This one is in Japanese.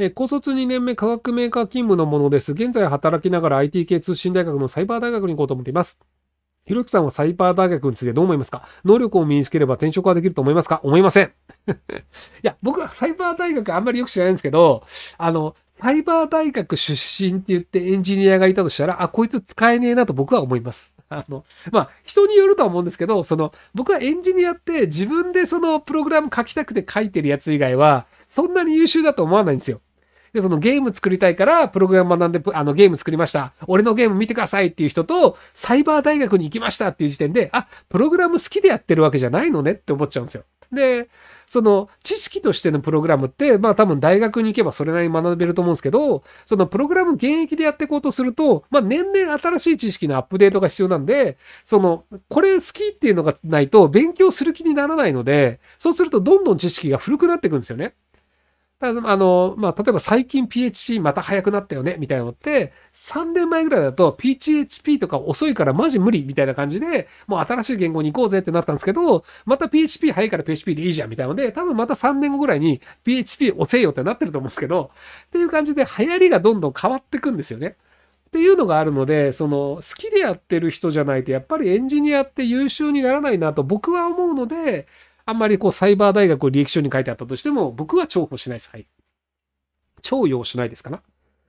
え高卒2年目科学メーカー勤務のものです。現在働きながら IT 系通信大学のサイバー大学に行こうと思っています。ひろきさんはサイバー大学についてどう思いますか能力を身につければ転職はできると思いますか思いません。いや、僕はサイバー大学あんまりよく知らないんですけど、あの、サイバー大学出身って言ってエンジニアがいたとしたら、あ、こいつ使えねえなと僕は思います。あの、まあ、人によるとは思うんですけど、その、僕はエンジニアって自分でそのプログラム書きたくて書いてるやつ以外は、そんなに優秀だと思わないんですよ。で、そのゲーム作りたいから、プログラム学んで、あの、ゲーム作りました。俺のゲーム見てくださいっていう人と、サイバー大学に行きましたっていう時点で、あ、プログラム好きでやってるわけじゃないのねって思っちゃうんですよ。で、その知識としてのプログラムって、まあ多分大学に行けばそれなりに学べると思うんですけど、そのプログラム現役でやっていこうとすると、まあ年々新しい知識のアップデートが必要なんで、その、これ好きっていうのがないと勉強する気にならないので、そうするとどんどん知識が古くなっていくんですよね。ただ、あの、まあ、例えば最近 PHP また早くなったよね、みたいなのって、3年前ぐらいだと PHP とか遅いからマジ無理、みたいな感じで、もう新しい言語に行こうぜってなったんですけど、また PHP 早いから PHP でいいじゃん、みたいなので、多分また3年後ぐらいに PHP 遅いよってなってると思うんですけど、っていう感じで流行りがどんどん変わってくんですよね。っていうのがあるので、その好きでやってる人じゃないと、やっぱりエンジニアって優秀にならないなと僕は思うので、あんまりこうサイバー大学を履歴書に書いてあったとしても、僕は重宝しないです。はい。重用しないですかな、ね。